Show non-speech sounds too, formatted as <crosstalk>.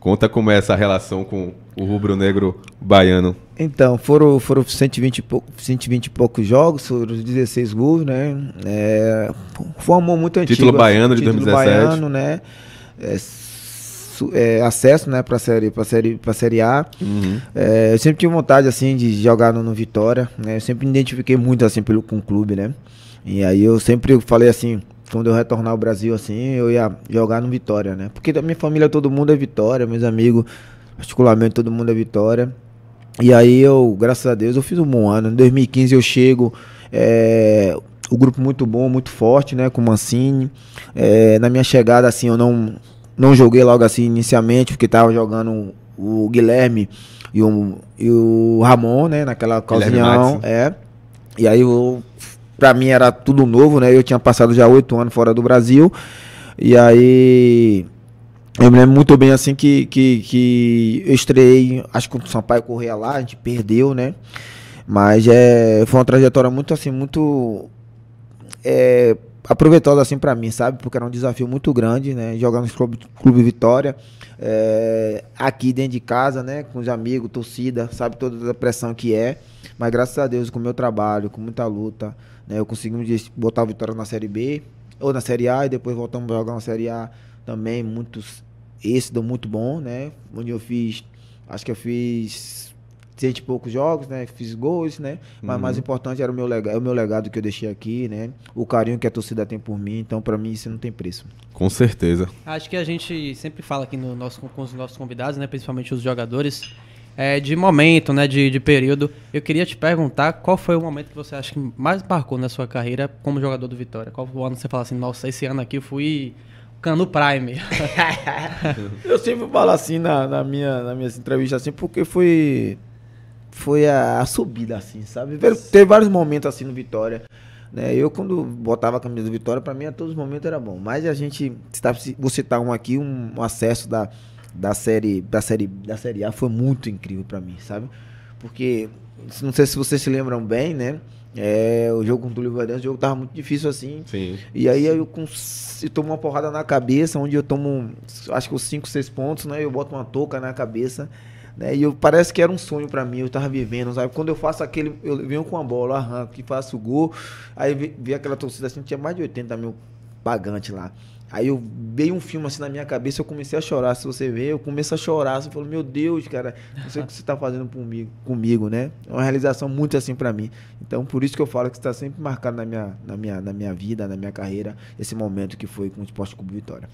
Conta como é essa relação com o rubro-negro baiano. Então, foram, foram 120, e 120 e poucos jogos, foram 16 gols, né? É, formou muito antigo. Título assim, baiano assim, de título 2017. baiano, né? É, su, é, acesso né, para a série, a série, série A. Uhum. É, eu sempre tive vontade assim, de jogar no, no Vitória. Né? Eu sempre me identifiquei muito assim, pelo, com o clube, né? E aí eu sempre falei assim quando eu retornar ao Brasil, assim, eu ia jogar no Vitória, né? Porque da minha família todo mundo é Vitória, meus amigos, particularmente todo mundo é Vitória. E aí eu, graças a Deus, eu fiz um bom ano. Em 2015 eu chego, é, o grupo muito bom, muito forte, né? Com o Mancini. É, na minha chegada, assim, eu não, não joguei logo assim inicialmente, porque tava jogando o Guilherme e o, e o Ramon, né? Naquela ocasião. É. E aí eu para mim era tudo novo, né? Eu tinha passado já oito anos fora do Brasil. E aí eu me lembro muito bem assim que, que, que eu estreiei, acho que o Sampaio corria lá, a gente perdeu, né? Mas é, foi uma trajetória muito assim, muito é, aproveitosa assim para mim, sabe? Porque era um desafio muito grande, né? Jogar no Clube, Clube Vitória, é, aqui dentro de casa, né? Com os amigos, torcida, sabe? Toda a pressão que é. Mas graças a Deus, com o meu trabalho, com muita luta, né? Eu consegui botar o Vitória na Série B, ou na Série A, e depois voltamos a jogar na Série A também, muitos êxito muito bom, né? Onde eu fiz, acho que eu fiz de poucos jogos, né? Fiz gols, né? Mas uhum. mais importante era o meu legado, o meu legado que eu deixei aqui, né? O carinho que a torcida tem por mim, então para mim isso não tem preço. Com certeza. Acho que a gente sempre fala aqui no nosso, com os nossos convidados, né? Principalmente os jogadores. É, de momento, né, de, de período, eu queria te perguntar qual foi o momento que você acha que mais marcou na sua carreira como jogador do Vitória? Qual o ano que você fala assim, nossa, esse ano aqui eu fui Cano Prime. <laughs> eu sempre falo assim na, na minha, na minha entrevista, assim, porque foi foi a, a subida, assim, sabe? Teve vários momentos assim no Vitória. Né? Eu, quando botava a camisa do Vitória, para mim a todos os momentos era bom. Mas a gente, vou citar tá um aqui, um, acesso da, da, série, da, série, da Série A foi muito incrível para mim, sabe? Porque, não sei se vocês se lembram bem, né? É, o jogo contra o Livradense, o jogo tava muito difícil assim. Sim. E aí eu, com, eu tomo uma porrada na cabeça, onde eu tomo, acho que os 5, 6 pontos, né? Eu boto uma touca na cabeça. Né? E eu, parece que era um sonho para mim, eu tava vivendo, sabe? Quando eu faço aquele, eu venho com a bola, arranco, que faço o gol, aí vi, vi, aquela torcida assim, tinha mais de 80 mil pagantes lá. Aí eu veio um filme assim na minha cabeça, eu comecei a chorar, se você vê, eu começo a chorar, você assim, falou, meu Deus, cara, não sei o que você tá fazendo comigo, comigo, né? É uma realização muito assim para mim. Então, por isso que eu falo que está sempre marcado na minha, na, minha, na minha vida, na minha carreira, esse momento que foi com o Esporte Clube Vitória.